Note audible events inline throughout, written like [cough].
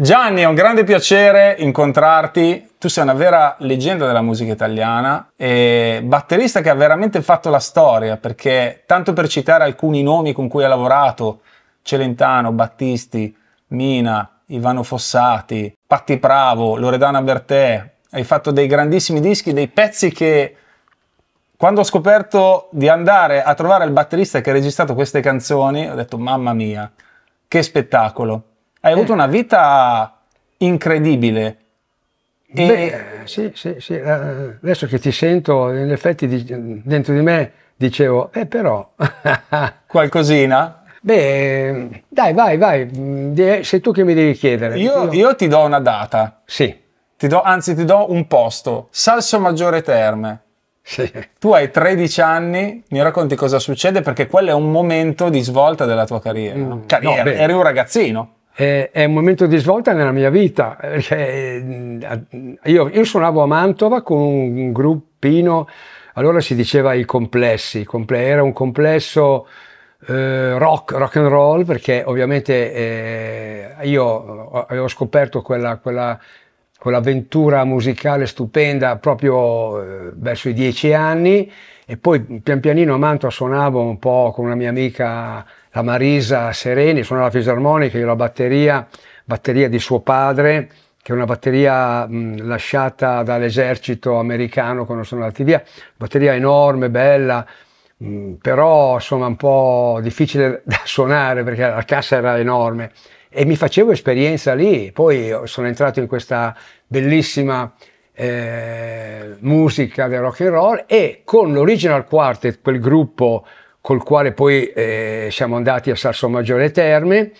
Gianni, è un grande piacere incontrarti. Tu sei una vera leggenda della musica italiana e batterista che ha veramente fatto la storia, perché tanto per citare alcuni nomi con cui hai lavorato, Celentano, Battisti, Mina, Ivano Fossati, Patti Pravo, Loredana Bertè, hai fatto dei grandissimi dischi, dei pezzi che quando ho scoperto di andare a trovare il batterista che ha registrato queste canzoni, ho detto mamma mia, che spettacolo. Hai eh. avuto una vita incredibile. E... Beh, sì, sì, sì. Eh, adesso che ti sento, in effetti dentro di me dicevo, eh però... [laughs] Qualcosina? Beh, dai, vai, vai, sei tu che mi devi chiedere. Io, io... io ti do una data. Sì. Ti do, anzi, ti do un posto. Salso Maggiore Terme. Sì. Tu hai 13 anni, mi racconti cosa succede perché quello è un momento di svolta della tua carriera. Mm, carriera. No, Eri un ragazzino è un momento di svolta nella mia vita, eh, cioè, eh, io, io suonavo a Mantova con un gruppino, allora si diceva i complessi, era un complesso eh, rock, rock and roll, perché ovviamente eh, io avevo scoperto quella, quella quell'avventura musicale stupenda proprio eh, verso i dieci anni e poi pian pianino a Mantova suonavo un po' con una mia amica la Marisa Sereni, suona la fisarmonica, io la batteria, batteria di suo padre, che è una batteria mh, lasciata dall'esercito americano quando sono andati via, batteria enorme, bella, mh, però insomma un po' difficile [laughs] da suonare perché la cassa era enorme e mi facevo esperienza lì, poi sono entrato in questa bellissima eh, musica del rock and roll e con l'Original Quartet, quel gruppo col quale poi eh, siamo andati a Salso Maggiore Terme,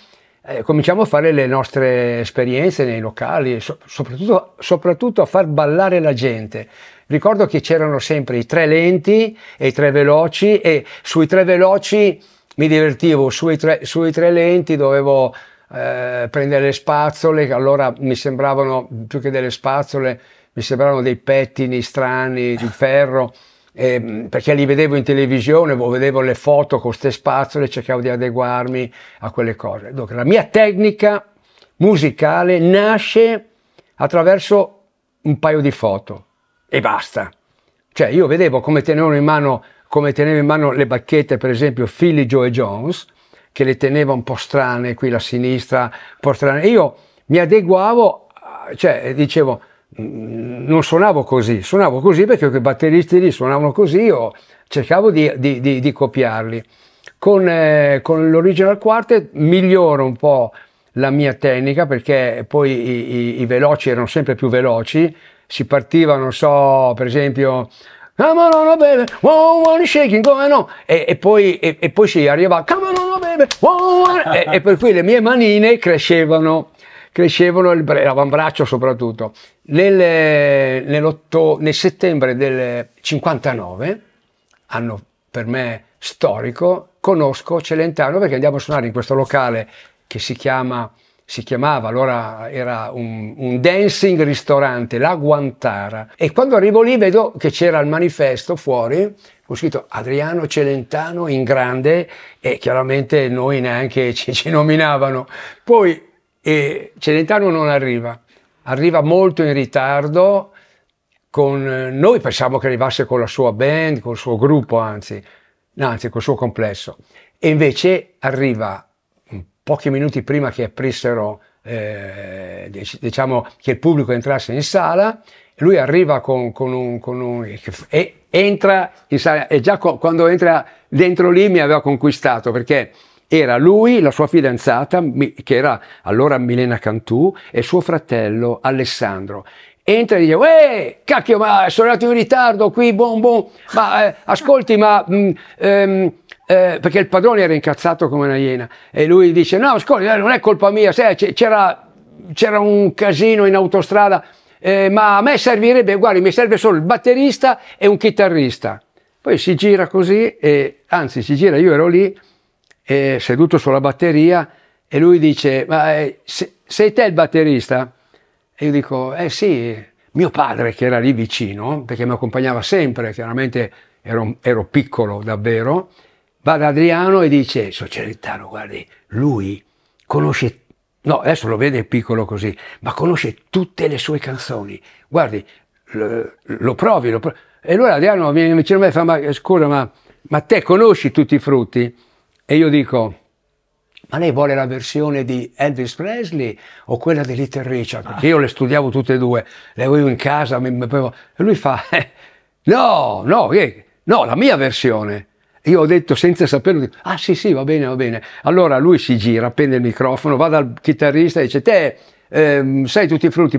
eh, cominciamo a fare le nostre esperienze nei locali, so, soprattutto, soprattutto, a far ballare la gente. Ricordo che c'erano sempre i tre lenti e i tre veloci e sui tre veloci mi divertivo, sui tre, sui tre lenti dovevo eh, prendere le spazzole, allora mi sembravano più che delle spazzole, mi sembravano dei pettini strani di ferro eh, perché li vedevo in televisione o vedevo le foto con queste spazzole cercavo di adeguarmi a quelle cose. Dunque, la mia tecnica musicale nasce attraverso un paio di foto e basta. Cioè io vedevo come tenevano in mano, come tenevo in mano le bacchette, per esempio Philly Joe Jones, che le teneva un po' strane qui la sinistra, un po' strane. Io mi adeguavo, cioè dicevo, non suonavo così, suonavo così perché quei batteristi lì suonavano così, io cercavo di, di, di, di copiarli. Con, eh, con l'Original Quartet miglioro un po' la mia tecnica perché poi i, i, i veloci erano sempre più veloci, si partiva, non so, per esempio... Come on, on, oh, baby, one, oh, one shaking, going on. E, e, poi, e, e poi si arrivava, come on, on, oh, baby, one, one. E, e per cui le mie manine crescevano, crescevano l'avambraccio soprattutto. Nel, nel settembre del 59, anno per me storico, conosco Celentano perché andiamo a suonare in questo locale che si, chiama, si chiamava, allora era un, un, dancing ristorante, la Guantara. E quando arrivo lì vedo che c'era il manifesto fuori, con scritto Adriano Celentano in grande e chiaramente noi neanche ci, ci nominavano. Poi eh, Celentano non arriva arriva molto in ritardo, con, eh, noi pensavamo che arrivasse con la sua band, col suo gruppo anzi, anzi col suo complesso, e invece arriva pochi minuti prima che aprissero, eh, diciamo che il pubblico entrasse in sala, lui arriva con, con un, con un e entra in sala, e già quando entra dentro lì mi aveva conquistato perché era lui, la sua fidanzata, che era allora Milena Cantù, e suo fratello Alessandro entra e dice, uè, cacchio, ma sono arrivato in ritardo qui, boom, boom, ma eh, ascolti, ma... Mh, mm, ehm, eh, perché il padrone era incazzato come una iena e lui dice, no, ascolti, eh, non è colpa mia, c'era, c'era un casino in autostrada, eh, ma a me servirebbe, guardi, mi serve solo il batterista e un chitarrista. Poi si gira così, e, anzi si gira, io ero lì, eh, seduto sulla batteria e lui dice, ma eh, se, sei te il batterista? E io dico, eh sì, mio padre che era lì vicino, perché mi accompagnava sempre, chiaramente ero, ero piccolo davvero, va da Adriano e dice, Socerentano, guardi, lui conosce, no, adesso lo vede piccolo così, ma conosce tutte le sue canzoni, guardi, lo, lo provi, lo provi. E allora Adriano mi, mi, mi fa, ma scusa, ma, ma te conosci tutti i frutti? E io dico, ma lei vuole la versione di Elvis Presley o quella di Little Richard? Perché io le studiavo tutte e due, le avevo in casa, mi, mi, e lui fa, eh, no, no, eh, no, la mia versione. Io ho detto senza saperlo, dico, ah sì sì, va bene, va bene. Allora lui si gira, prende il microfono, va dal chitarrista e dice, te, eh, sai tutti i frutti,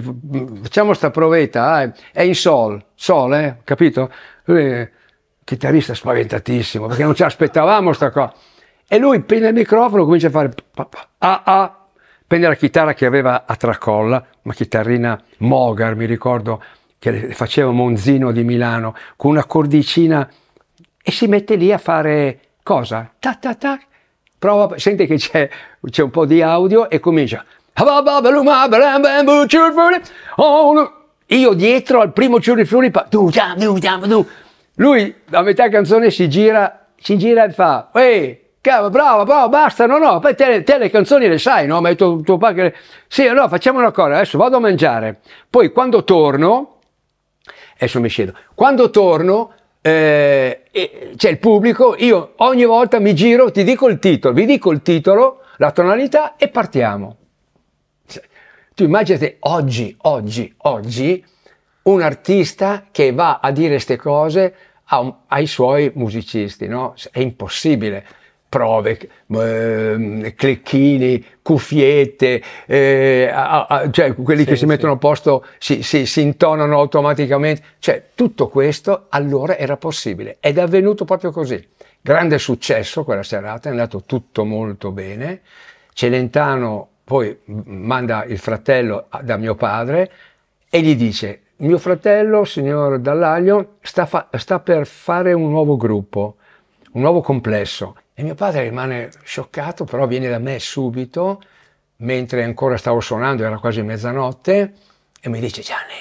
facciamo sta provetta, eh, è in sol, sol, eh, capito? Lui, eh, chitarrista spaventatissimo, perché non ci aspettavamo sta cosa. E lui prende il microfono, comincia a fare ah, ah, prende la chitarra che aveva a tracolla, una chitarrina Mogar, mi ricordo, che faceva Monzino di Milano, con una cordicina e si mette lì a fare cosa? Ta ta ta, prova, sente che c'è, c'è un po' di audio e comincia. Io dietro al primo ciurifluripa, lui a metà canzone si gira, si gira e fa, ehi, Cava, brava, brava, basta, no, no, poi te, te, le canzoni le sai, no? Ma tuo, tuo padre... Sì, allora facciamo una cosa, adesso vado a mangiare, poi quando torno, adesso mi scendo, quando torno eh, c'è il pubblico, io ogni volta mi giro, ti dico il titolo, vi dico il titolo, la tonalità e partiamo. Cioè, tu immaginate oggi, oggi, oggi, un artista che va a dire queste cose un, ai suoi musicisti, no? È impossibile prove, eh, clecchini, cuffiette, eh, a, a, cioè quelli sì, che si sì. mettono a posto si, si, si, intonano automaticamente, cioè tutto questo allora era possibile ed è avvenuto proprio così. Grande successo quella serata, è andato tutto molto bene, Celentano poi manda il fratello da mio padre e gli dice mio fratello, signor Dallaglio, sta, fa- sta per fare un nuovo gruppo, un nuovo complesso e mio padre rimane scioccato, però viene da me subito, mentre ancora stavo suonando, era quasi mezzanotte, e mi dice Gianni,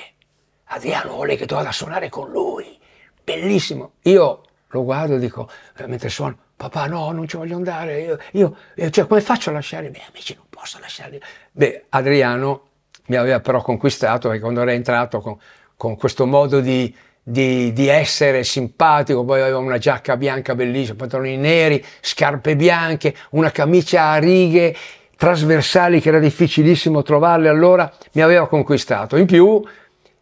Adriano vuole che tu vada a suonare con lui, bellissimo. Io lo guardo e dico, eh, mentre suono, papà no, non ci voglio andare, io, io eh, cioè come faccio a lasciare i miei amici? Non posso lasciarli. Beh, Adriano mi aveva però conquistato perché quando era entrato con, con questo modo di di, di, essere simpatico, poi aveva una giacca bianca bellissima, pantaloni neri, scarpe bianche, una camicia a righe trasversali che era difficilissimo trovarle allora, mi aveva conquistato. In più,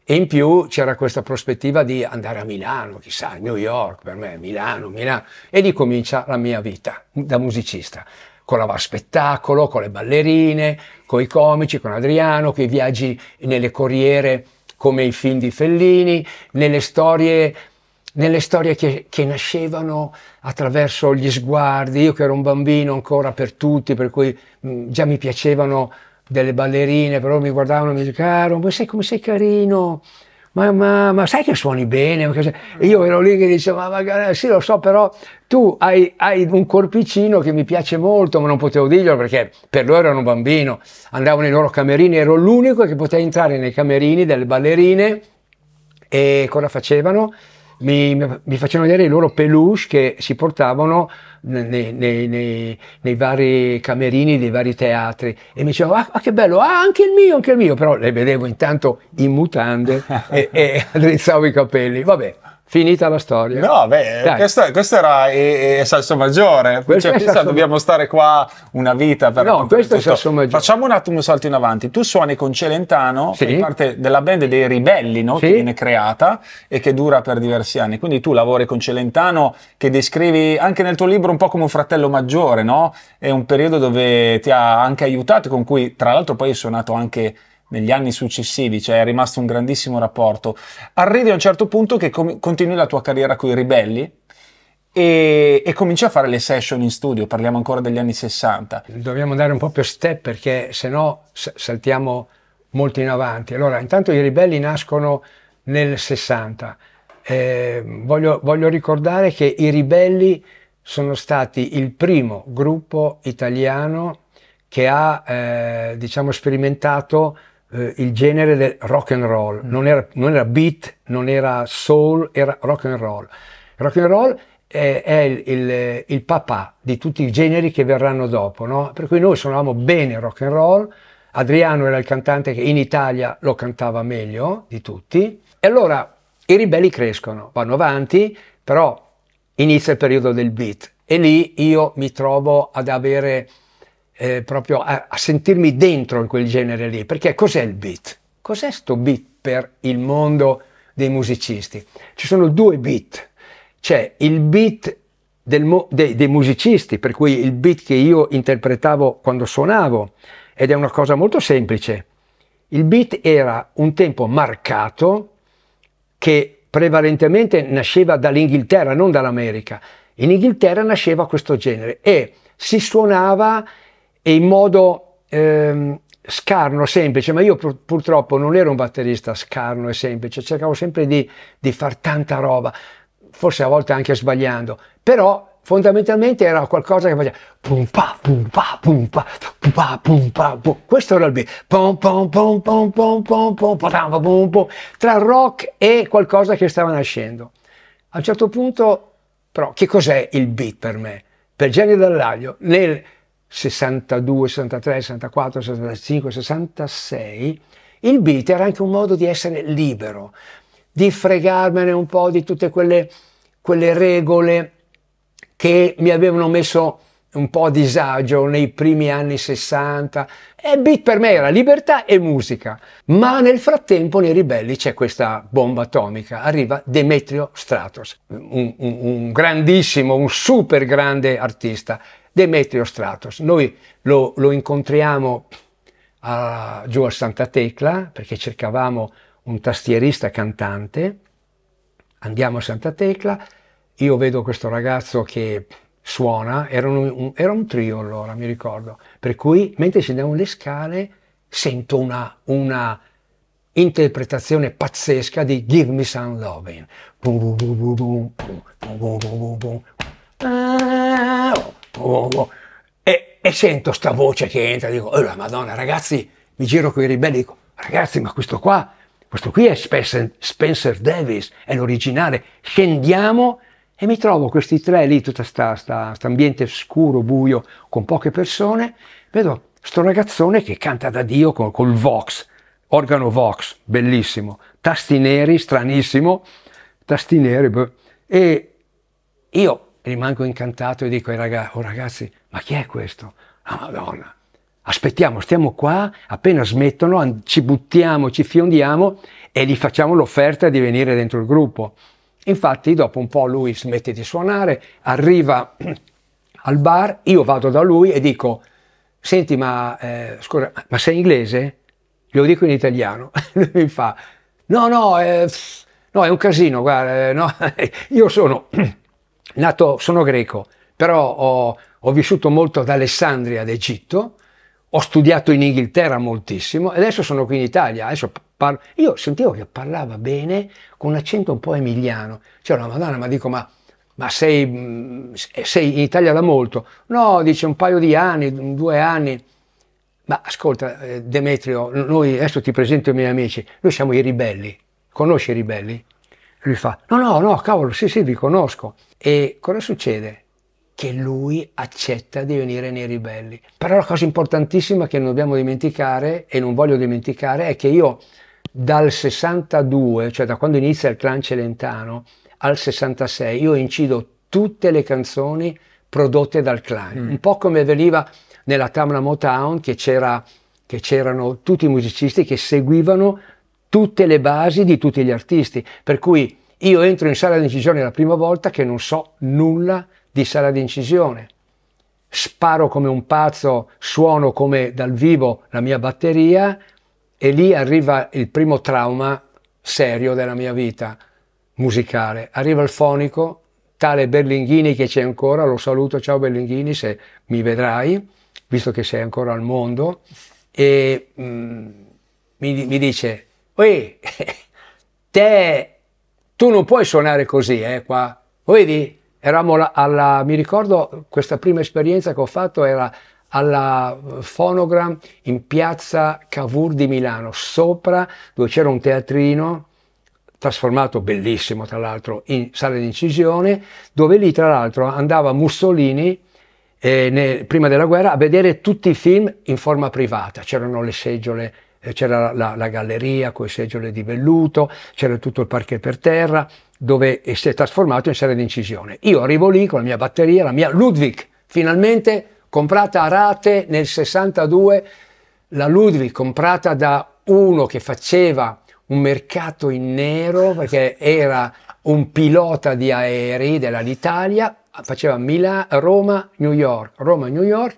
in più c'era questa prospettiva di andare a Milano, chissà, New York per me, Milano, Milano, e lì comincia la mia vita da musicista. Con la spettacolo, con le ballerine, con i comici, con Adriano, con i viaggi nelle corriere come i film di Fellini, nelle storie, nelle storie che, che, nascevano attraverso gli sguardi. Io che ero un bambino ancora per tutti, per cui mh, già mi piacevano delle ballerine, però mi guardavano e mi dicevano, caro, ma sei come sei carino, ma, ma, ma, sai che suoni bene? E io ero lì che dicevo, ma magari eh, sì lo so, però tu hai, hai, un corpicino che mi piace molto, ma non potevo dirglielo perché per loro ero un bambino, andavo nei loro camerini, ero l'unico che poteva entrare nei camerini delle ballerine e cosa facevano? Mi, mi facevano vedere i loro peluche che si portavano nei, nei, nei, nei, vari camerini dei vari teatri e mi dicevano ah, ah, che bello, ah anche il mio, anche il mio, però le vedevo intanto in mutande [laughs] e, e, e [laughs] drizzavo i capelli, vabbè Finita la storia. No, beh, questo, questo, era e, eh, eh, Salso Maggiore. Questo cioè, pensa, dobbiamo stare qua una vita per No, questo tutto. è Salso Maggiore. Facciamo un attimo un salto in avanti. Tu suoni con Celentano, sì. fai parte della band dei Ribelli, no? sì. che viene creata e che dura per diversi anni. Quindi tu lavori con Celentano, che descrivi anche nel tuo libro un po' come un fratello maggiore, no? È un periodo dove ti ha anche aiutato, con cui tra l'altro poi hai suonato anche negli anni successivi, cioè è rimasto un grandissimo rapporto. Arrivi a un certo punto che com- continui la tua carriera con i ribelli e, e cominci a fare le session in studio, parliamo ancora degli anni 60. Dobbiamo andare un po' per step perché se no saltiamo molto in avanti. Allora, intanto i ribelli nascono nel 60. Eh, voglio, voglio ricordare che i ribelli sono stati il primo gruppo italiano che ha eh, diciamo, sperimentato eh, il genere del rock and roll, mm. non era, non era, beat, non era soul, era rock and roll. Rock and roll è, è il, il, il, papà di tutti i generi che verranno dopo, no? per cui noi suonavamo bene rock and roll, Adriano era il cantante che in Italia lo cantava meglio di tutti, e allora i ribelli crescono, vanno avanti, però inizia il periodo del beat e lì io mi trovo ad avere eh, proprio a, a sentirmi dentro in quel genere lì, perché cos'è il beat? Cos'è sto beat per il mondo dei musicisti? Ci sono due beat, c'è il beat del, dei, dei musicisti, per cui il beat che io interpretavo quando suonavo, ed è una cosa molto semplice. Il beat era un tempo marcato che prevalentemente nasceva dall'Inghilterra, non dall'America. In Inghilterra nasceva questo genere e si suonava e in modo ehm, scarno, semplice, ma io pur, purtroppo non ero un batterista scarno e semplice, cercavo sempre di, di far tanta roba, forse a volte anche sbagliando, però fondamentalmente era qualcosa che faceva pum pa pum pa pum pa pum pa pum pa pum questo era il beat pom pom pom pom pom pom pom pom pom pom tra rock e qualcosa che stava nascendo a un certo punto però che cos'è il beat per me per Gianni Dall'Aglio nel 62, 63, 64, 65, 66, il beat era anche un modo di essere libero, di fregarmene un po' di tutte quelle, quelle regole che mi avevano messo un po' a disagio nei primi anni 60 e beat per me era libertà e musica. Ma nel frattempo nei ribelli c'è questa bomba atomica, arriva Demetrio Stratos, un, un, un grandissimo, un super grande artista Demetrio Stratos. Noi lo, lo incontriamo a, giù a Santa Tecla perché cercavamo un tastierista cantante, andiamo a Santa Tecla, io vedo questo ragazzo che suona, era un, un, era un trio allora, mi ricordo, per cui mentre scendiamo le scale sento una, una interpretazione pazzesca di Give Me Some Loving. Bum, bum, bum, provo e, e sento sta voce che entra, dico, oh la madonna ragazzi, mi giro con i ribelli, dico, ragazzi ma questo qua, questo qui è Spencer, Spencer Davis, è l'originale, scendiamo e mi trovo questi tre lì, tutto questo ambiente scuro, buio, con poche persone, vedo sto ragazzone che canta da Dio col, col Vox, organo Vox, bellissimo, tasti neri, stranissimo, tasti neri, beh, e io rimango incantato e dico ai ragazzi, oh ragazzi, ma chi è questo? La ah, Madonna. Aspettiamo, stiamo qua, appena smettono, ci buttiamo, ci fiondiamo e gli facciamo l'offerta di venire dentro il gruppo. Infatti dopo un po' lui smette di suonare, arriva [clears throat] al bar, io vado da lui e dico, senti ma, eh, scusa, ma sei inglese? Glielo dico in italiano. [laughs] lui mi fa, no, no, eh, no è un casino, guarda, eh, no, [laughs] io sono nato, sono greco, però ho, ho vissuto molto ad Alessandria d'Egitto, ho studiato in Inghilterra moltissimo e adesso sono qui in Italia. Adesso parlo, io sentivo che parlava bene con un accento un po' emiliano. Cioè, una madonna, ma dico, ma, ma sei, mhmm, sei, in Italia da molto? No, dice un paio di anni, due anni. Ma ascolta, eh, Demetrio, noi adesso ti presento i miei amici, noi siamo i ribelli. Conosci i ribelli? Lui fa, no, no, no, cavolo, sì, sì, vi conosco. E cosa succede? Che lui accetta di venire nei ribelli. Però la cosa importantissima che non dobbiamo dimenticare e non voglio dimenticare è che io dal 62, cioè da quando inizia il clan Celentano, al 66, io incido tutte le canzoni prodotte dal clan. Mm. Un po' come veniva nella Tamla Motown che, c'era, che c'erano tutti i musicisti che seguivano tutte le basi di tutti gli artisti. Per cui io entro in sala di incisione la prima volta che non so nulla di sala di incisione. Sparo come un pazzo, suono come dal vivo la mia batteria e lì arriva il primo trauma serio della mia vita musicale. Arriva il fonico, tale Berlinghini che c'è ancora, lo saluto, ciao Berlinghini se mi vedrai, visto che sei ancora al mondo, e mm, mi, mi, dice, Uè, [laughs] te tu non puoi suonare così, eh, qua. Lo vedi? Alla, alla, mi ricordo questa prima esperienza che ho fatto era alla eh, Phonogram in piazza Cavour di Milano, sopra dove c'era un teatrino trasformato bellissimo tra l'altro in sala di incisione, dove lì tra l'altro andava Mussolini eh, nel, prima della guerra a vedere tutti i film in forma privata, c'erano le seggiole eh, c'era la, la galleria con le seggiole di velluto, c'era tutto il parquet per terra, dove si è trasformato in serie di incisione. Io arrivo lì con la mia batteria, la mia Ludwig, finalmente comprata a rate nel 62, la Ludwig comprata da uno che faceva un mercato in nero perché era un pilota di aerei dell'Italia, faceva Roma, New York, Roma, New York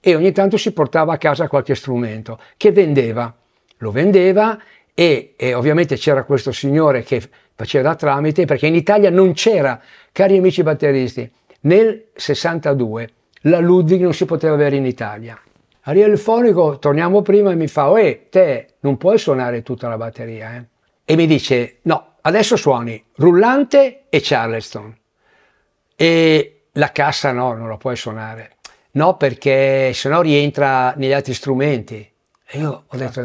e ogni tanto si portava a casa qualche strumento che vendeva lo vendeva e, e ovviamente c'era questo signore che faceva da tramite perché in Italia non c'era, cari amici batteristi, nel 62 la Ludwig non si poteva avere in Italia. Ariel Fonico, torniamo prima, e mi fa, eh, te non puoi suonare tutta la batteria, eh? E mi dice, no, adesso suoni rullante e charleston. E la cassa no, non la puoi suonare. No, perché sennò rientra negli altri strumenti. E io ho detto a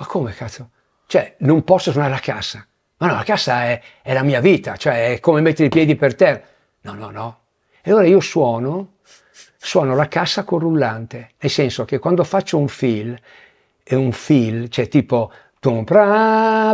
ma come cazzo? Cioè, non posso suonare la cassa. Ma no, la cassa è, è la mia vita, cioè è come mettere i piedi per terra. No, no, no. E allora io suono, suono la cassa con rullante, nel senso che quando faccio un fill, è un fill, cioè tipo... Quel pa,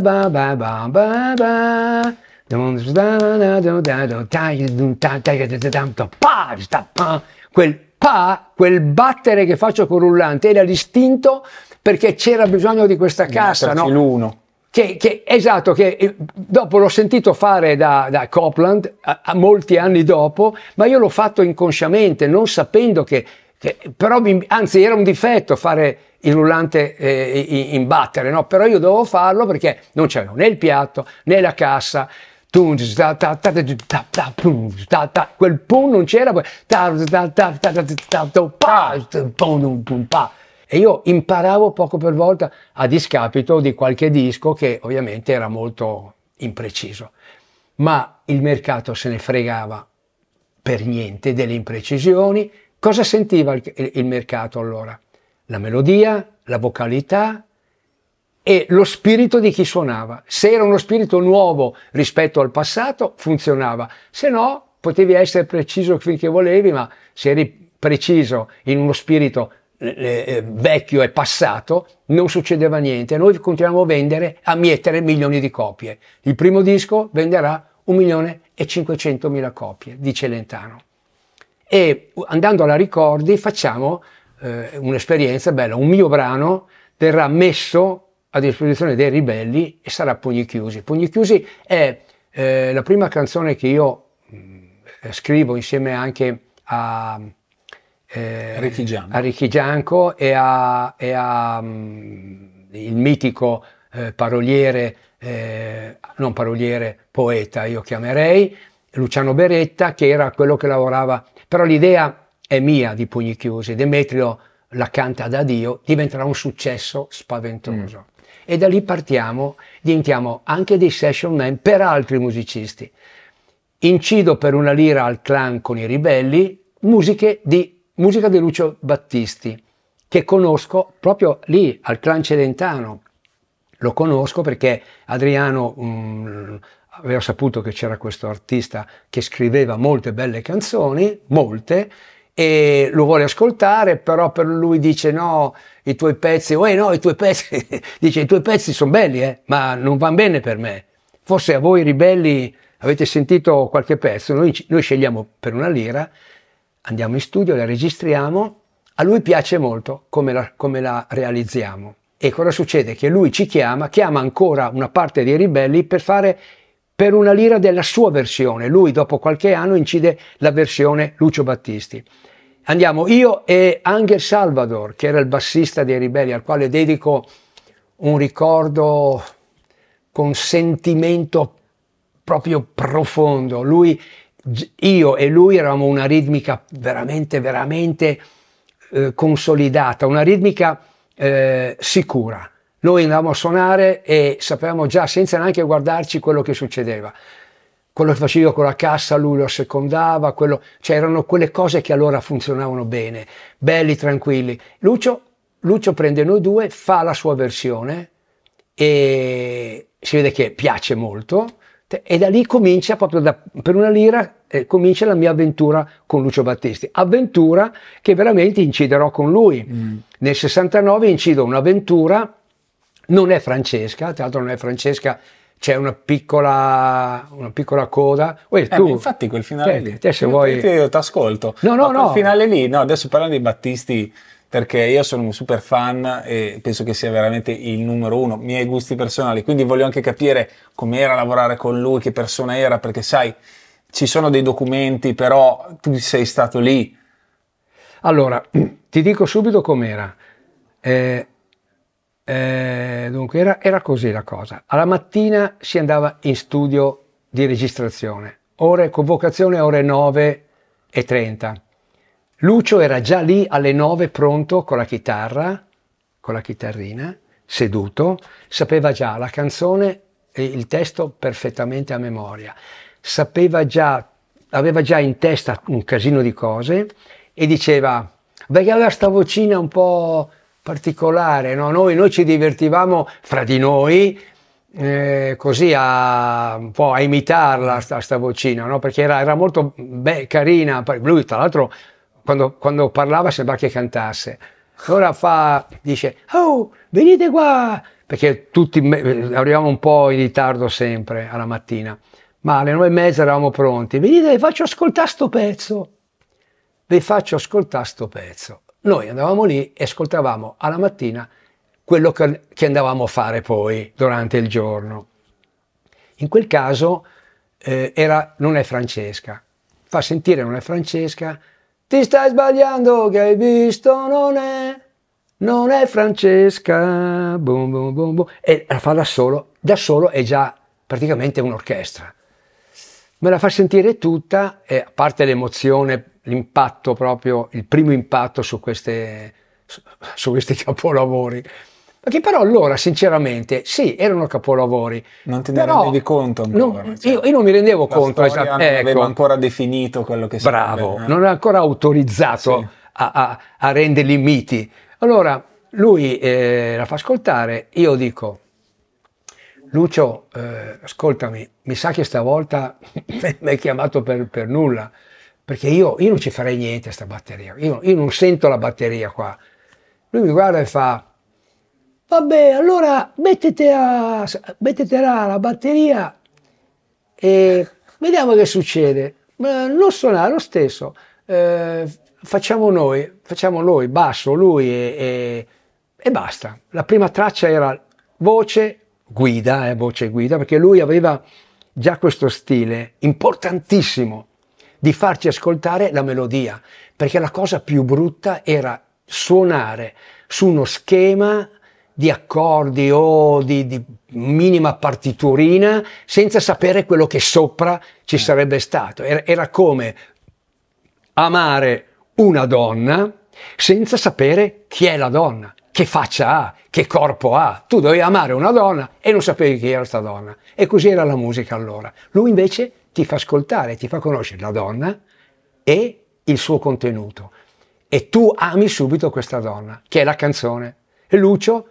quel battere che faccio con rullante era distinto perché c'era bisogno di questa cassa. No? l'uno. Che, che, esatto, che dopo l'ho sentito fare da, da Copland a, a molti anni dopo, ma io l'ho fatto inconsciamente, non sapendo che che, però mi, anzi era un difetto fare il rullante eh, in battere, no? però io dovevo farlo perché non c'avevo né il piatto né la cassa. Quel pum non c'era, poi e io imparavo poco per volta a discapito di qualche disco che ovviamente era molto impreciso. Ma il mercato se ne fregava per niente delle imprecisioni. Cosa sentiva il, il mercato allora? La melodia, la vocalità, e lo spirito di chi suonava. Se era uno spirito nuovo rispetto al passato, funzionava, se no potevi essere preciso finché volevi, ma se eri preciso in uno spirito eh, eh, vecchio e passato, non succedeva niente. Noi continuiamo a vendere, a mietere milioni di copie. Il primo disco venderà 1 milione e 500 mila copie, dice Lentano. E andando alla Ricordi facciamo eh, un'esperienza bella, un mio brano verrà messo a disposizione dei ribelli e sarà Pugni Chiusi. Pugni Chiusi è eh, la prima canzone che io mh, mm, scrivo insieme anche a eh, Ricky a Ricky Gianco e a, e a um, il mitico eh, paroliere, eh, non paroliere, poeta io chiamerei, Luciano Beretta che era quello che lavorava, però l'idea è mia di Pugni Chiusi, Demetrio la canta da Dio, diventerà un successo spaventoso. Mm. E da lì partiamo, diventiamo anche dei session man per altri musicisti. Incido per una lira al clan con i ribelli, musiche di musica di Lucio Battisti, che conosco proprio lì al Clan Celentano. Lo conosco perché Adriano um, mm, aveva saputo che c'era questo artista che scriveva molte belle canzoni, molte, e lo vuole ascoltare, però per lui dice no, i tuoi pezzi, oh eh, no, i tuoi pezzi, [laughs] dice i tuoi pezzi sono belli, eh, ma non vanno bene per me. Forse a voi ribelli avete sentito qualche pezzo, noi, noi scegliamo per una lira andiamo in studio, la registriamo, a lui piace molto come la, come la realizziamo. E cosa succede? Che lui ci chiama, chiama ancora una parte dei ribelli per fare per una lira della sua versione. Lui dopo qualche anno incide la versione Lucio Battisti. Andiamo io e Angel Salvador, che era il bassista dei Ribelli, al quale dedico un ricordo con sentimento proprio profondo. Lui io e lui eravamo una ritmica veramente, veramente eh, consolidata, una ritmica eh, sicura. Noi andavamo a suonare e sapevamo già, senza neanche guardarci, quello che succedeva. Quello che facevo con la cassa, lui lo secondava, quello, cioè erano quelle cose che allora funzionavano bene, belli, tranquilli. Lucio, Lucio prende noi due, fa la sua versione e si vede che piace molto e da lì comincia, proprio da, per una lira, eh, comincia la mia avventura con Lucio Battisti. Avventura che veramente inciderò con lui. Mm. Nel 69 incido un'avventura, non è Francesca, tra l'altro non è Francesca, c'è una piccola, una piccola coda. Uè, eh, infatti quel finale te, lì. Te se io, vuoi... ti ascolto. No, no, no. Quel finale lì, no, adesso parlando di Battisti perché io sono un super fan e penso che sia veramente il numero uno, miei gusti personali, quindi voglio anche capire com'era lavorare con lui, che persona era, perché sai, ci sono dei documenti, però tu sei stato lì. Allora, [clears throat] ti dico subito com'era. Eh, eh, dunque, era, era così la cosa. Alla mattina si andava in studio di registrazione, ore convocazione ore 9 e 30 Lucio era già lì alle nove pronto con la chitarra, con la chitarrina, seduto, sapeva già la canzone e il testo perfettamente a memoria, sapeva già, aveva già in testa un casino di cose e diceva, beh, aveva sta vocina un po' particolare, no? noi, noi ci divertivamo fra di noi, eh, così a, un po' a imitarla sta, sta vocina, no? perché era, era molto be- carina, lui tra l'altro quando, quando parlava sembrava che cantasse. Allora fa, dice, oh, venite qua, perché tutti arrivavamo un po' in ritardo sempre alla mattina, ma alle nove e mezza eravamo pronti, venite, vi faccio ascoltare sto pezzo, vi faccio ascoltare sto pezzo. Noi andavamo lì e ascoltavamo alla mattina quello che, che andavamo a fare poi durante il giorno. In quel caso eh, era Non è Francesca, fa sentire Non è Francesca, ti stai sbagliando che hai visto non è, non è Francesca. Boom, boom, boom, boom. E la fa da solo, da solo è già praticamente un'orchestra. Me la fa sentire tutta e a parte l'emozione, l'impatto proprio, il primo impatto su, queste, su, su questi [laughs] capolavori. Perché però allora, sinceramente, sì, erano capolavori. Non te ne però, rendevi conto ancora. Non, cioè, io, io, non mi rendevo conto. Esatto, non ecco. aveva ancora definito quello che si Bravo, sarebbe, eh. non era ancora autorizzato sì. a, a, a, renderli miti. Allora, lui eh, la fa ascoltare, io dico, Lucio, eh, ascoltami, mi sa che stavolta [laughs] mi hai chiamato per, per nulla, perché io, io, non ci farei niente a sta batteria, io, io non sento la batteria qua. Lui mi guarda e fa Vabbè, allora mettete a, mettetela la batteria e vediamo che succede. Non suona lo stesso, eh, facciamo noi, facciamo noi, basso, lui e, e, e, basta. La prima traccia era voce, guida, eh, voce guida, perché lui aveva già questo stile importantissimo di farci ascoltare la melodia, perché la cosa più brutta era suonare su uno schema di accordi o di, di, minima partiturina senza sapere quello che sopra ci eh. sarebbe stato. Era, era come amare una donna senza sapere chi è la donna, che faccia ha, che corpo ha. Tu dovevi amare una donna e non sapevi chi era questa donna. E così era la musica allora. Lui invece ti fa ascoltare, ti fa conoscere la donna e il suo contenuto. E tu ami subito questa donna, che è la canzone. E Lucio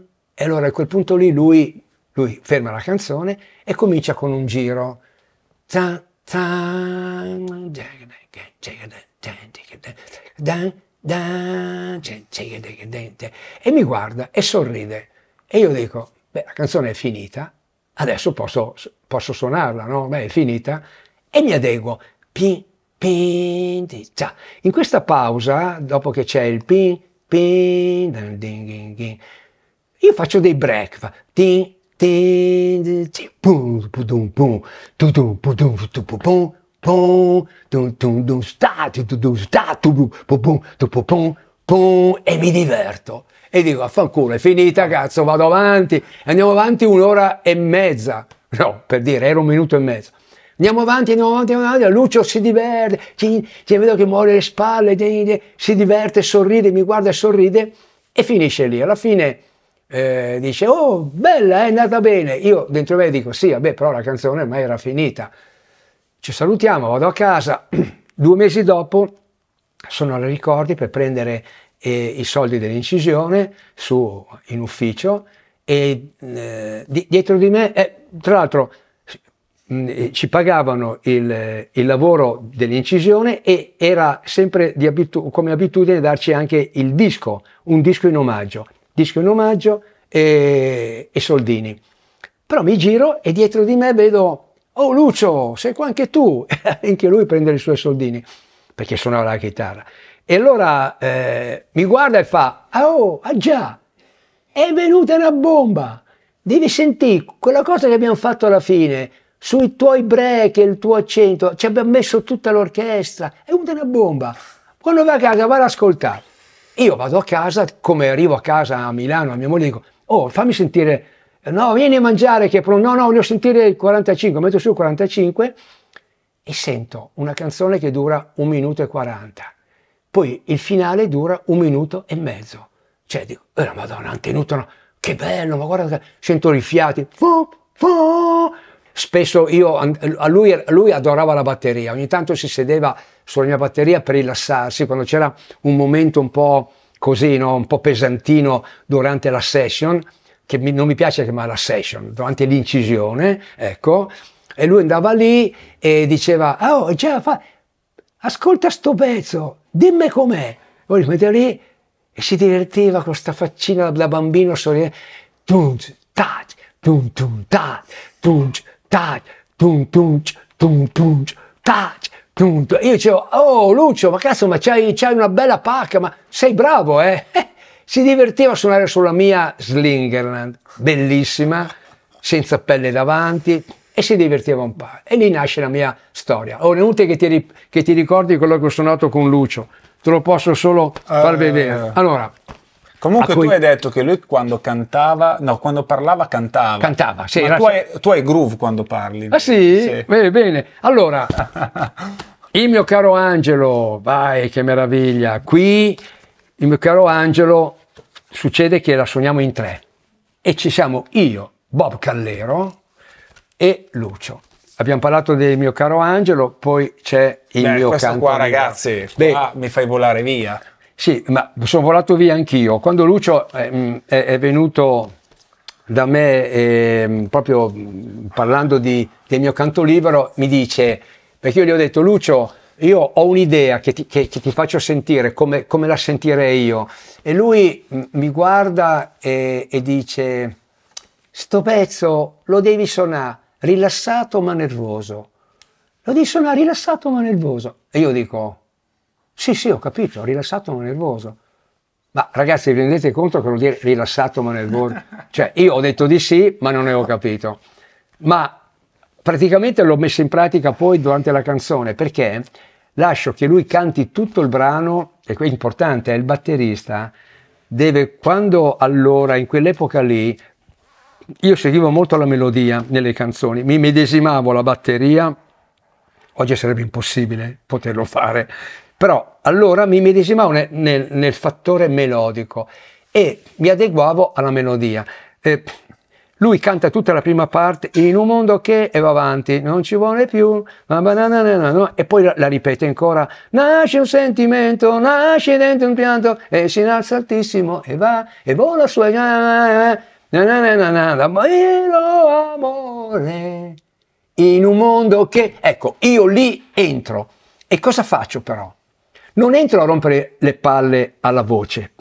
E allora a quel punto lì lui, lui ferma la canzone e comincia con un giro. e mi guarda e sorride. E io dico, beh, la canzone è finita, adesso posso, posso suonarla, no? Beh, è finita. E mi adeguo. Pin, pin, In questa pausa, dopo che c'è il pin, pin, ding, ding, ding, io faccio dei break, ti, ti, ti, pum, pum, pum, tu, tu, pum, tu, tu, pum, pum, e mi diverto e dico affanculo è finita cazzo vado avanti andiamo avanti un'ora e mezza no per dire era un minuto e mezzo andiamo avanti andiamo avanti andiamo avanti Lucio si diverte ci, ti vedo che muore le spalle si diverte sorride mi guarda e sorride e finisce lì alla fine eh, dice oh bella è andata bene io dentro me dico sì vabbè però la canzone ormai era finita ci salutiamo vado a casa [clears throat] due mesi dopo sono alle ricordi per prendere eh, i soldi dell'incisione su, in ufficio e eh, di, dietro di me eh, tra l'altro eh, ci pagavano il, il lavoro dell'incisione e era sempre abitu come abitudine darci anche il disco, un disco in omaggio disco in omaggio e, e soldini. Però mi giro e dietro di me vedo, oh Lucio, sei qua anche tu, [laughs] anche lui prende i suoi soldini, perché suonava la chitarra. E allora eh, mi guarda e fa, oh, ah già, è venuta una bomba, devi sentire quella cosa che abbiamo fatto alla fine, sui tuoi break e il tuo accento, ci abbiamo messo tutta l'orchestra, è venuta una bomba. Quando va a casa, vai ad ascoltare. Io vado a casa, come arrivo a casa a Milano, a mia moglie dico, oh fammi sentire, no vieni a mangiare che è pronto, no no voglio sentire il 45, metto su il 45 e sento una canzone che dura un minuto e 40, poi il finale dura un minuto e mezzo, cioè dico, eh, madonna, hanno tenuto, che bello, ma guarda, sento i fiati, fu, fu, spesso io, a lui, lui, adorava la batteria, ogni tanto si sedeva sulla mia batteria per rilassarsi, quando c'era un momento un po' così, no? un po' pesantino durante la session, che mi, non mi piace chiamare la session, durante l'incisione, ecco, e lui andava lì e diceva, oh, già, fa, ascolta sto pezzo, dimmi com'è, poi si metteva lì e si divertiva con questa faccina da bambino, sorridente, tunz, tac, tunz, tunz, tac, tunz, tac, tum tum, tum tum, tac, tum tum. Io dicevo, oh Lucio, ma cazzo, ma c'hai, c'hai una bella pacca, ma sei bravo, eh? [laughs] Si divertiva a suonare sulla mia Slingerland, bellissima, senza pelle davanti, e si divertiva un po'. E lì nasce la mia storia. Ora, oh, è inutile che ti, che ti ricordi quello che ho suonato con Lucio, te lo posso solo far vedere. Eh. Allora, Comunque cui... tu hai detto che lui quando cantava, no, quando parlava cantava. Cantava, sì. Era... Tu, hai, tu, hai, groove quando parli. Ah sì? sì. Bene, bene. Allora, [laughs] il mio caro Angelo, vai, che meraviglia. Qui, il mio caro Angelo, succede che la suoniamo in tre. E ci siamo io, Bob Callero e Lucio. Abbiamo parlato del mio caro Angelo, poi c'è il Beh, mio canto. Questo qua, ragazzi, qua Beh, mi fai volare via. Sì, ma sono volato via anch'io. Quando Lucio eh, mm, è, è, venuto da me, eh, proprio mm, parlando di, del mio canto libero, mi dice, perché io gli ho detto, Lucio, io ho un'idea che ti, che, che ti faccio sentire, come, come, la sentirei io. E lui mm, mi guarda e, e dice, sto pezzo lo devi suonare rilassato ma nervoso. Lo devi suonare rilassato ma nervoso. E io dico, sì, sì, ho capito, rilassato ma nervoso. Ma ragazzi, vi rendete conto che vuol dire rilassato ma nervoso? [laughs] Cioè, io ho detto di sì, ma non ne ho capito. Ma praticamente l'ho messo in pratica poi durante la canzone, perché lascio che lui canti tutto il brano, e qui è importante, è il batterista, deve, quando allora, in quell'epoca lì, io seguivo molto la melodia nelle canzoni, mi medesimavo la batteria, oggi sarebbe impossibile poterlo fare, però allora mi medesimavo nel, nel, nel fattore melodico e mi adeguavo alla melodia. Eh, lui canta tutta la prima parte in un mondo che e va avanti, non ci vuole più, e poi la, la ripete ancora, nasce un sentimento, nasce dentro un pianto e si innalza altissimo e va e vola su e na na na na na, amore, in un mondo che, ecco, io lì entro e cosa faccio però? Non entro a rompere le palle alla voce,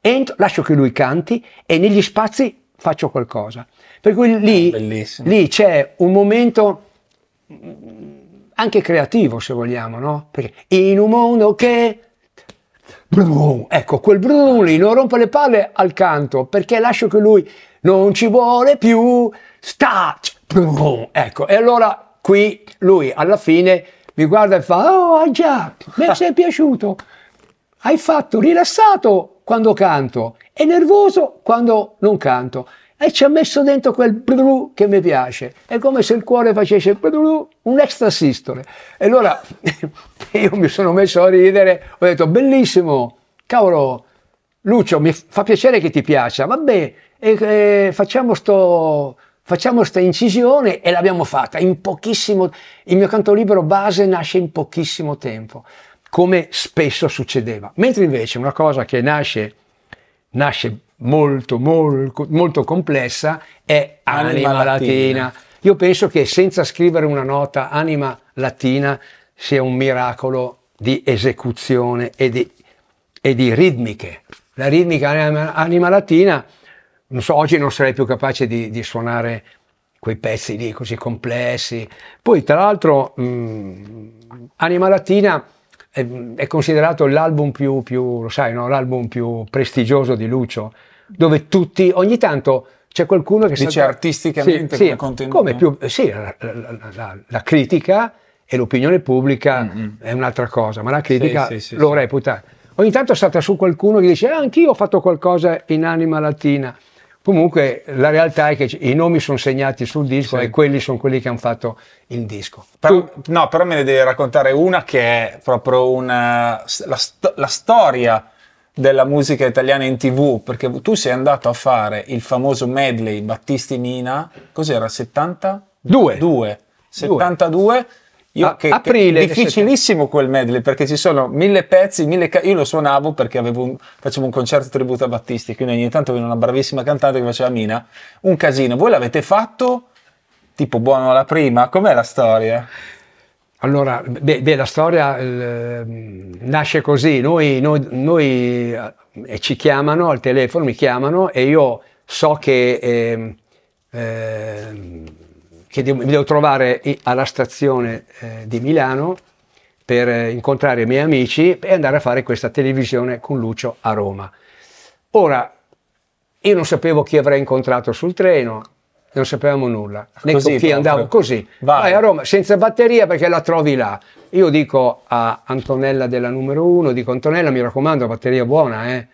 entro, lascio che lui canti e negli spazi faccio qualcosa. Per cui lì, eh, lì c'è un momento mm, anche creativo, se vogliamo, no? Perché in un mondo che... Brum, ecco, quel brum lì non rompe le palle al canto, perché lascio che lui non ci vuole più, sta... Brum, ecco, e allora qui lui alla fine mi guarda e fa, oh già, mi sei piaciuto, hai fatto rilassato quando canto e nervoso quando non canto. E ci ha messo dentro quel blu che mi piace. È come se il cuore facesse blu, un extra sistole. E allora [laughs] io mi sono messo a ridere, ho detto, bellissimo, cavolo, Lucio, mi fa piacere che ti piaccia, vabbè, e, e, facciamo sto facciamo questa incisione e l'abbiamo fatta in pochissimo il mio canto libero base nasce in pochissimo tempo come spesso succedeva mentre invece una cosa che nasce nasce molto molto molto complessa è anima, anima latina. latina io penso che senza scrivere una nota anima latina sia un miracolo di esecuzione e di, e di ritmiche la ritmica anima, anima latina non so, oggi non sarei più capace di, di suonare quei pezzi lì così complessi. Poi, tra l'altro, mh, mm, Anima Latina è, è, considerato l'album più, più lo sai, no? l'album più prestigioso di Lucio, dove tutti, ogni tanto c'è qualcuno che... Dice salta, artisticamente sì, come sì, Come più, sì, la, la, la, la, critica e l'opinione pubblica mm-hmm. è un'altra cosa, ma la critica sì, sì, lo reputa. Ogni tanto salta su qualcuno che dice, ah, anch'io ho fatto qualcosa in anima latina. Comunque la realtà è che i nomi sono segnati sul disco sì. e quelli sono quelli che hanno fatto il disco. Però, no, però me ne devi raccontare una che è proprio una, la, la storia della musica italiana in tv, perché tu sei andato a fare il famoso medley Battisti Nina, cos'era? 72? 72. 72 io, che, aprile. Che difficilissimo quel medley perché ci sono mille pezzi, mille ca- io lo suonavo perché un, facevo un concerto tributo a Battisti, quindi ogni tanto veniva una bravissima cantante che faceva Mina, un casino. Voi l'avete fatto tipo buono alla prima? Com'è la storia? Allora, beh, beh la storia eh, nasce così, noi, noi, noi eh, ci chiamano al telefono, mi chiamano e io so che... Eh, che devo, mi devo trovare alla stazione eh, di Milano per eh, incontrare i miei amici e andare a fare questa televisione con Lucio a Roma. Ora, io non sapevo chi avrei incontrato sul treno, non sapevamo nulla, né così, con chi andavo così. Vai. Vai. a Roma senza batteria perché la trovi là. Io dico a Antonella della numero uno, dico Antonella mi raccomando, batteria buona, eh?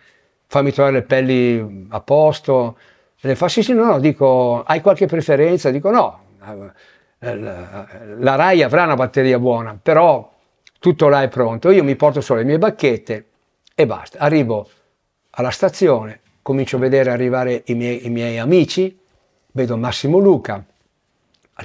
fammi trovare le pelli a posto. E le fa sì sì no, no, dico hai qualche preferenza? Dico no, eh, la RAI avrà una batteria buona, però tutto là è pronto. Io mi porto solo le mie bacchette e basta. Arrivo alla stazione, comincio a vedere arrivare i miei, i miei amici, vedo Massimo Luca,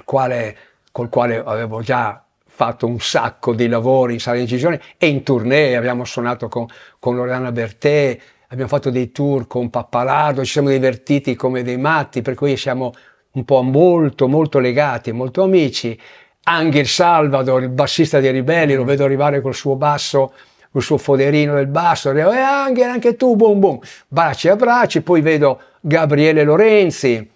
quale, col quale avevo già fatto un sacco di lavori in sala di incisione e in tournée, abbiamo suonato con, con Lorena Bertè, abbiamo fatto dei tour con Pappalardo, ci siamo divertiti come dei matti, per cui siamo un po' molto molto legati, molto amici. Angel Salvador, il bassista dei Ribelli, lo mm. vedo arrivare col suo basso, col suo foderino del basso, e eh, Angel anche tu, boom boom, baci e abbracci, poi vedo Gabriele Lorenzi,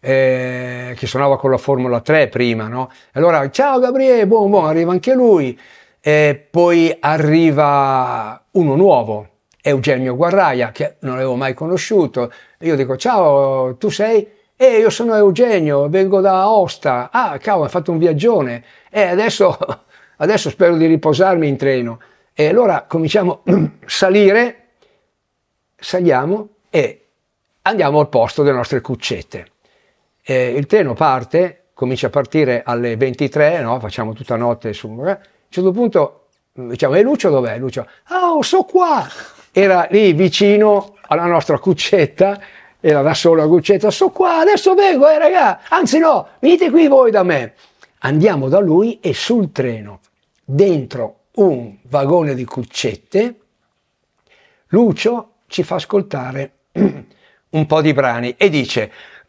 eh, che suonava con la Formula 3 prima, no? Allora, ciao Gabriele, boom boom, arriva anche lui, e poi arriva uno nuovo, Eugenio Guarraia, che non avevo mai conosciuto, io dico, ciao, tu sei... E eh, io sono Eugenio, vengo da Aosta. Ah, cavolo, hai fatto un viaggione. E eh, adesso, [laughs] adesso spero di riposarmi in treno. E allora cominciamo a [clears throat] salire, saliamo e andiamo al posto delle nostre cuccette. E eh, il treno parte, comincia a partire alle 23, no? facciamo tutta notte su... A un certo punto mm, diciamo, e Lucio dov'è? Lucio, ah, oh, so qua! Era lì vicino alla nostra cuccetta era da solo a Guccetta, sto qua, adesso vengo, eh raga, anzi no, venite qui voi da me. Andiamo da lui e sul treno, dentro un vagone di cuccette, Lucio ci fa ascoltare [clears throat] un po' di brani e dice, [clears throat]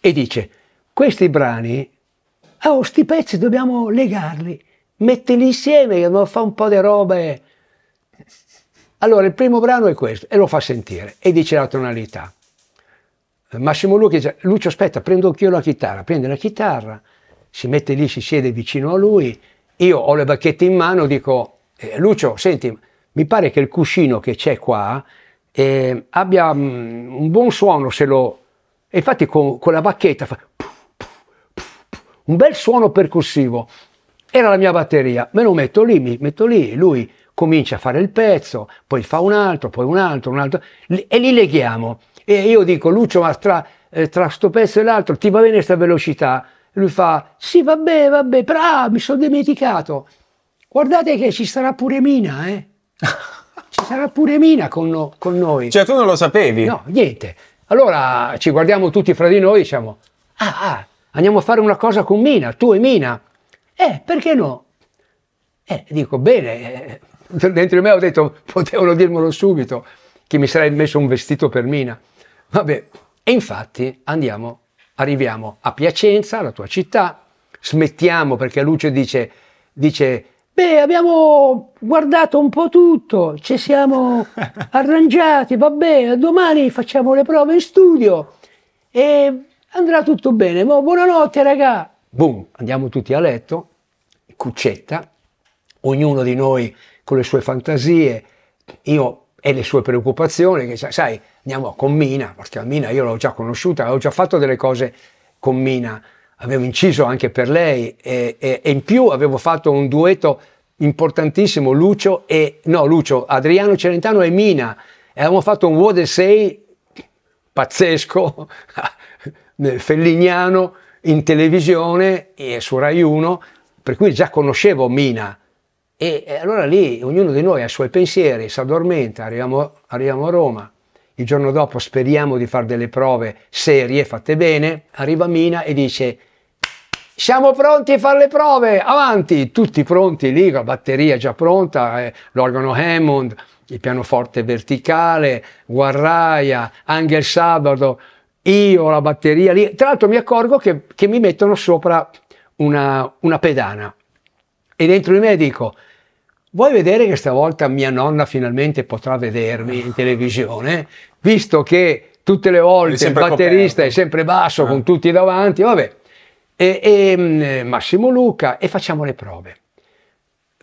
e dice, questi brani, ah, oh, sti pezzi dobbiamo legarli, mettili insieme, dobbiamo fare un po' di robe allora il primo brano è questo e lo fa sentire e dice la tonalità. Massimo Lucchi dice, Lucio aspetta, prendo anch'io la chitarra, prende la chitarra, si mette lì, si siede vicino a lui, io ho le bacchette in mano, dico, eh, Lucio, senti, mi pare che il cuscino che c'è qua eh, abbia mh, mm, un buon suono se lo... E infatti con, con la bacchetta fa... un bel suono percussivo. Era la mia batteria, me lo metto lì, mi metto lì, lui comincia a fare il pezzo, poi fa un altro, poi un altro, un altro, e li leghiamo. E io dico, Lucio, ma tra, eh, tra sto pezzo e l'altro ti va bene questa velocità? E lui fa, sì, vabbè, vabbè, però ah, mi sono dimenticato. Guardate che ci sarà pure Mina, eh? [laughs] ci sarà pure Mina con, con noi. Cioè, tu non lo sapevi? No, niente. Allora ci guardiamo tutti fra di noi e diciamo, ah, ah, andiamo a fare una cosa con Mina, tu e Mina. Eh, perché no? Eh, dico, bene, eh, dentro di me ho detto, potevano dirmelo subito, che mi sarei messo un vestito per Mina. Vabbè, e infatti andiamo, arriviamo a Piacenza, la tua città, smettiamo perché Luce dice, dice beh abbiamo guardato un po' tutto, ci siamo [laughs] arrangiati, vabbè domani facciamo le prove in studio e andrà tutto bene, Mo, buonanotte raga. Boom, andiamo tutti a letto, cuccetta, ognuno di noi con le sue fantasie, io e le sue preoccupazioni, che sai, andiamo con Mina, perché Mina io l'ho già conosciuta, avevo già fatto delle cose con Mina, avevo inciso anche per lei e, e, e in più avevo fatto un duetto importantissimo, Lucio e, no Lucio, Adriano Celentano e Mina, e avevamo fatto un Wode 6 pazzesco, [laughs] fellignano, in televisione e su Rai 1, per cui già conoscevo Mina, e, allora lì ognuno di noi ha i suoi pensieri, si addormenta, arriviamo, arriviamo a Roma, il giorno dopo speriamo di fare delle prove serie, fatte bene, arriva Mina e dice siamo pronti a fare le prove, avanti, tutti pronti lì, la batteria già pronta, eh, l'organo Hammond, il pianoforte verticale, guarraia, Angel sabato, io la batteria lì. Tra l'altro mi accorgo che, che mi mettono sopra una, una pedana, e dentro di me dico, vuoi vedere che stavolta mia nonna finalmente potrà vedermi in televisione, visto che tutte le volte il batterista coperto. è sempre basso eh. con tutti davanti, vabbè, e, e, mm, Massimo Luca e facciamo le prove.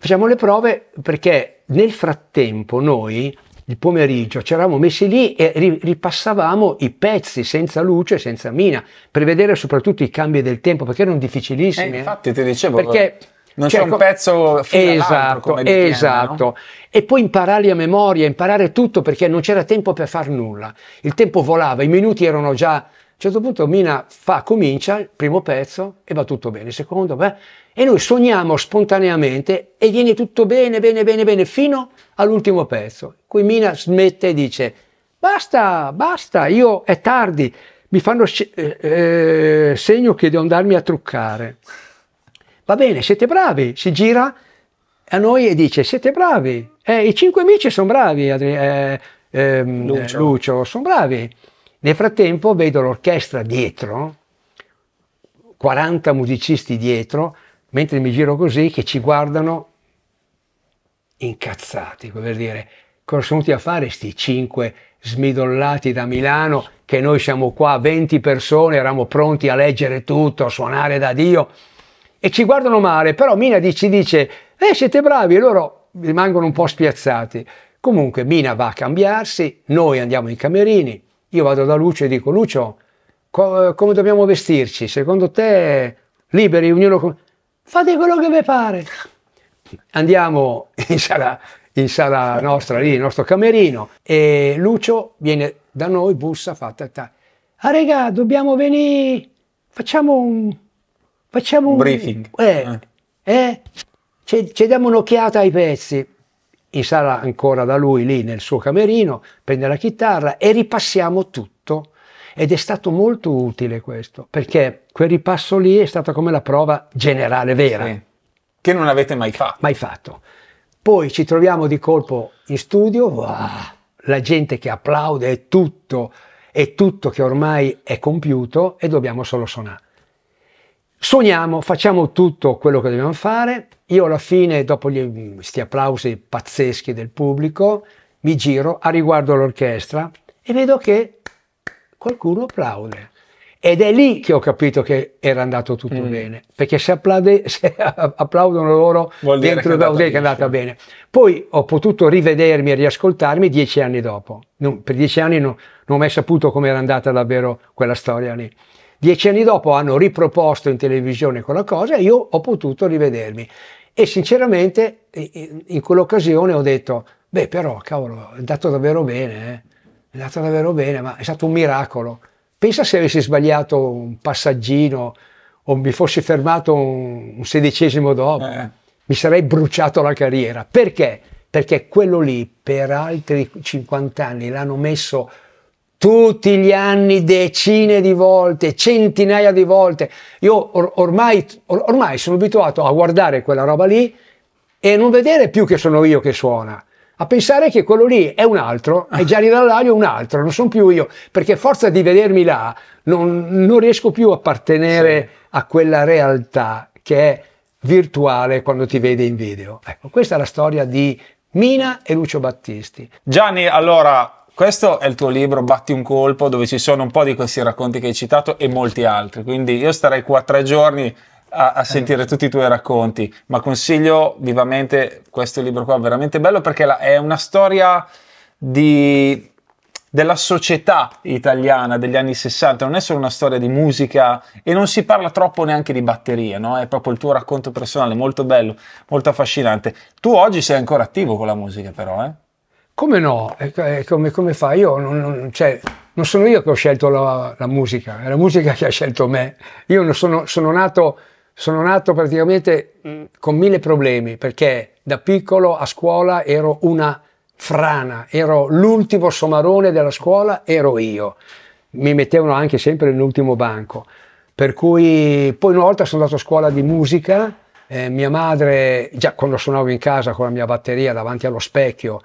Facciamo le prove perché nel frattempo noi il pomeriggio ci eravamo messi lì e ripassavamo i pezzi senza luce, senza mina, per vedere soprattutto i cambi del tempo perché erano difficilissimi. Eh, eh? infatti ti dicevo perché eh, non c'è, cioè, c'è un pezzo fino esatto, come esatto. No? Esatto. E poi imparare a memoria, imparare tutto perché non c'era tempo per far nulla. Il tempo volava, i minuti erano già. A un certo punto Mina fa, comincia il primo pezzo e va tutto bene, il secondo, beh, e noi sogniamo spontaneamente e viene tutto bene, bene, bene, bene, fino all'ultimo pezzo. Qui Mina smette e dice, basta, basta, io è tardi, mi fanno eh, eh, segno che devo andarmi a truccare va bene, siete bravi, si gira a noi e dice siete bravi, eh, i cinque amici sono bravi, eh, ehm, eh, Lucio, Lucio sono bravi. Nel frattempo vedo l'orchestra dietro, 40 musicisti dietro, mentre mi giro così, che ci guardano incazzati, per dire, cosa sono venuti a fare sti cinque smidollati da Milano, che noi siamo qua 20 persone, eravamo pronti a leggere tutto, a suonare da Dio, e ci guardano male, però Mina ci dice, eh siete bravi, e loro rimangono un po' spiazzati. Comunque Mina va a cambiarsi, noi andiamo in camerini, io vado da Lucio e dico, Lucio, co- come dobbiamo vestirci? Secondo te liberi, ognuno... Com- Fate quello che vi pare. Andiamo in sala, in sala nostra, lì, nel nostro camerino, e Lucio viene da noi, bussa, fa... Ta, ta. Ah regà, dobbiamo venire, facciamo un Facciamo un briefing. Eh, eh. eh ci, ci diamo un'occhiata ai pezzi in sala ancora da lui lì nel suo camerino, prende la chitarra e ripassiamo tutto. Ed è stato molto utile questo, perché quel ripasso lì è stata come la prova generale vera. Sì. Che non avete mai fatto. Mai fatto. Poi ci troviamo di colpo in studio, wow, la gente che applaude, è tutto, è tutto che ormai è compiuto e dobbiamo solo suonare. Suoniamo, facciamo tutto quello che dobbiamo fare. Io alla fine, dopo gli, questi applausi pazzeschi del pubblico, mi giro a riguardo l'orchestra e vedo che qualcuno applaude. Ed è lì che ho capito che era andato tutto mm. bene, perché se, applaude, [laughs] se applaudono loro vuol dire dentro vuol che è andata bene. Poi ho potuto rivedermi e riascoltarmi dieci anni dopo. Non, per dieci anni non, non ho mai saputo come era andata davvero quella storia lì. Dieci anni dopo hanno riproposto in televisione quella cosa e io ho potuto rivedermi. E sinceramente in quell'occasione ho detto, beh però cavolo, è andato davvero bene, eh? è andato davvero bene, ma è stato un miracolo. Pensa se avessi sbagliato un passaggino o mi fossi fermato un, un sedicesimo dopo, eh. mi sarei bruciato la carriera. Perché? Perché quello lì per altri 50 anni l'hanno messo tutti gli anni, decine di volte, centinaia di volte. Io or- ormai, or- ormai sono abituato a guardare quella roba lì e non vedere più che sono io che suona a pensare che quello lì è un altro, ah. è Gianni Dallario un altro, non sono più io, perché forza di vedermi là non, non riesco più a appartenere sì. a quella realtà che è virtuale quando ti vedi in video. Ecco, questa è la storia di Mina e Lucio Battisti. Gianni, allora questo è il tuo libro Batti un colpo dove ci sono un po' di questi racconti che hai citato e molti altri, quindi io starei qua tre giorni a, a sentire eh. tutti i tuoi racconti, ma consiglio vivamente questo libro qua, veramente bello perché la, è una storia di della società italiana degli anni 60, non è solo una storia di musica e non si parla troppo neanche di batteria, no? è proprio il tuo racconto personale, molto bello, molto affascinante. Tu oggi sei ancora attivo con la musica però, eh? Come no? come, come, fa? Io non, non, cioè, non, sono io che ho scelto la, la, musica, è la musica che ha scelto me. Io sono, sono, nato, sono nato praticamente mm, con mille problemi perché da piccolo a scuola ero una frana, ero l'ultimo somarone della scuola, ero io. Mi mettevano anche sempre nell'ultimo banco. Per cui poi una volta sono andato a scuola di musica, eh, mia madre, già quando suonavo in casa con la mia batteria davanti allo specchio,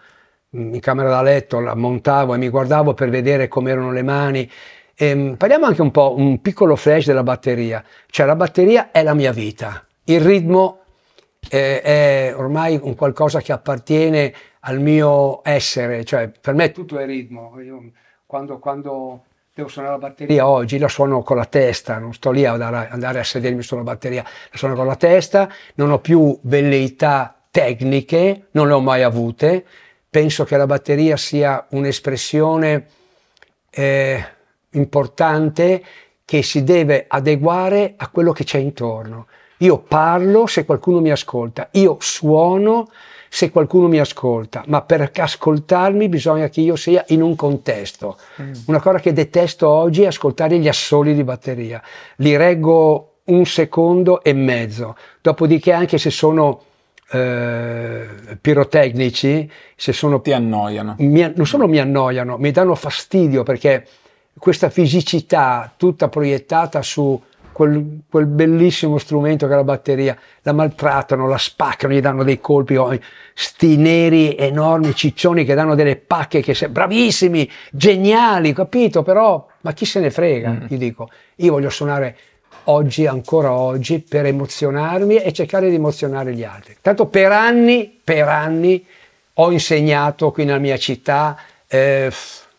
in camera da letto, la montavo e mi guardavo per vedere come erano le mani. E, ehm, parliamo anche un po', un piccolo flash della batteria. Cioè la batteria è la mia vita, il ritmo è, è ormai un qualcosa che appartiene al mio essere, cioè per me tutto è ritmo. Io, quando, quando devo suonare la batteria oggi, la suono con la testa, non sto lì ad andare a sedermi sulla batteria, la suono con la testa, non ho più velleità tecniche, non le ho mai avute, penso che la batteria sia un'espressione eh, importante che si deve adeguare a quello che c'è intorno. Io parlo se qualcuno mi ascolta, io suono se qualcuno mi ascolta, ma per ascoltarmi bisogna che io sia in un contesto. Mm. Una cosa che detesto oggi è ascoltare gli assoli di batteria. Li reggo un secondo e mezzo, dopodiché anche se sono eh, pirotecnici, se sono... Ti annoiano. Mi, non solo mi annoiano, mi danno fastidio perché questa fisicità tutta proiettata su quel, quel bellissimo strumento che è la batteria, la maltrattano, la spaccano, gli danno dei colpi, oh, sti neri enormi ciccioni che danno delle pacche che se, bravissimi, geniali, capito? Però, ma chi se ne frega, mm. gli dico, io voglio suonare oggi, ancora oggi, per emozionarmi e cercare di emozionare gli altri. Tanto per anni, per anni ho insegnato qui nella mia città, eh,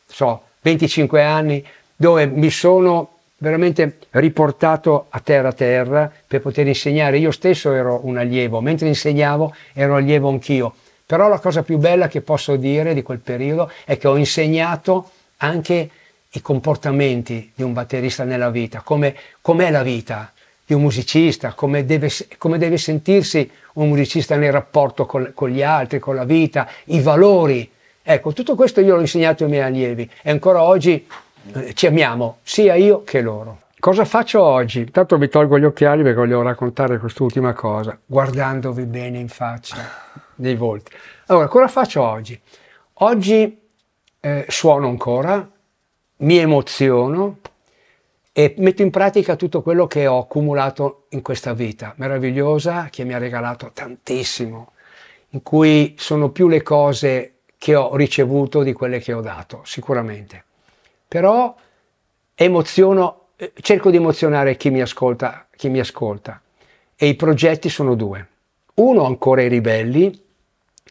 so, 25 anni, dove mi sono veramente riportato a terra a terra per poter insegnare. Io stesso ero un allievo, mentre insegnavo ero allievo anch'io. Però la cosa più bella che posso dire di quel periodo è che ho insegnato anche i comportamenti di un batterista nella vita, come, com'è la vita di un musicista, come deve, come deve sentirsi un musicista nel rapporto con, con, gli altri, con la vita, i valori. Ecco, tutto questo io l'ho insegnato ai miei allievi e ancora oggi eh, ci amiamo, sia io che loro. Cosa faccio oggi? Intanto mi tolgo gli occhiali perché voglio raccontare quest'ultima cosa, guardandovi bene in faccia, [laughs] nei volti. Allora, cosa faccio oggi? Oggi eh, suono ancora, mi emoziono e metto in pratica tutto quello che ho accumulato in questa vita meravigliosa che mi ha regalato tantissimo, in cui sono più le cose che ho ricevuto di quelle che ho dato, sicuramente. Però emoziono, eh, cerco di emozionare chi mi ascolta, chi mi ascolta. E i progetti sono due. Uno ancora i ribelli,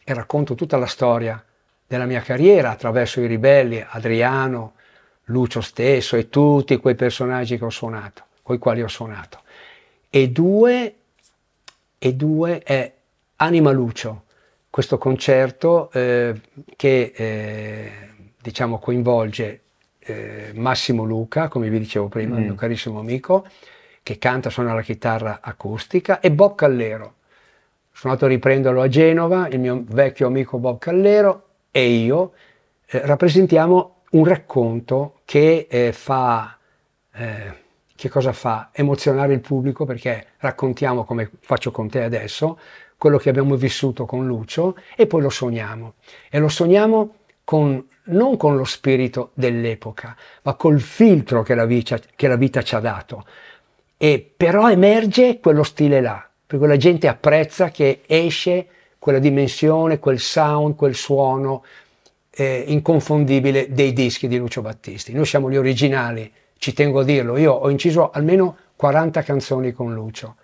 e racconto tutta la storia della mia carriera attraverso i ribelli, Adriano, Lucio stesso e tutti quei personaggi che ho suonato, con i quali ho suonato. E due, e due è Anima Lucio, questo concerto eh, che eh, diciamo coinvolge eh, Massimo Luca, come vi dicevo prima, mm. il mio mm. carissimo amico, che canta, suona la chitarra acustica, e Bob Callero. Sono andato a riprenderlo a Genova, il mio vecchio amico Bob Callero e io eh, rappresentiamo un racconto che eh, fa, eh, che cosa fa? Emozionare il pubblico perché raccontiamo come faccio con te adesso, quello che abbiamo vissuto con Lucio e poi lo sogniamo. E lo sogniamo con, non con lo spirito dell'epoca, ma col filtro che la, vita, che la vita ci ha dato. E però emerge quello stile là, perché la gente apprezza che esce quella dimensione, quel sound, quel suono eh, inconfondibile dei dischi di Lucio Battisti. Noi siamo gli originali, ci tengo a dirlo. Io ho inciso almeno 40 canzoni con Lucio,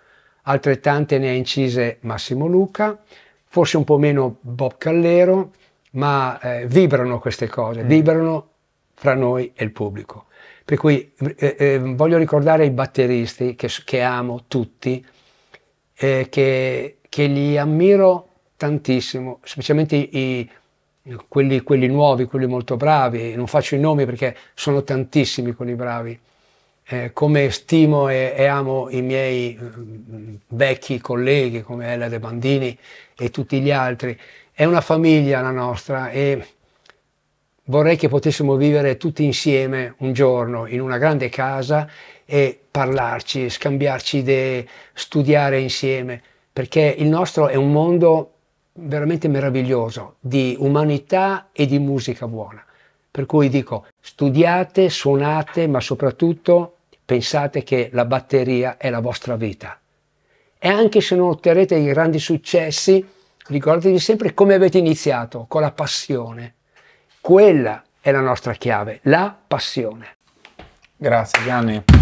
altrettante ne ha incise Massimo Luca, forse un po' meno Bob Callero, ma eh, vibrano queste cose, mm. vibrano fra noi e il pubblico. Per cui eh, eh, voglio ricordare i batteristi che, che amo tutti, eh, che, che, li ammiro tantissimo, specialmente i, quelli, quelli, nuovi, quelli molto bravi, non faccio i nomi perché sono tantissimi quelli bravi, eh, come stimo e, e, amo i miei mm, vecchi colleghi come Ella De Bandini e tutti gli altri, è una famiglia la nostra e vorrei che potessimo vivere tutti insieme un giorno in una grande casa e parlarci, scambiarci idee, studiare insieme, perché il nostro è un mondo veramente meraviglioso di umanità e di musica buona. Per cui dico, studiate, suonate, ma soprattutto pensate che la batteria è la vostra vita. E anche se non otterrete i grandi successi, ricordatevi sempre come avete iniziato, con la passione. Quella è la nostra chiave, la passione. Grazie Gianni.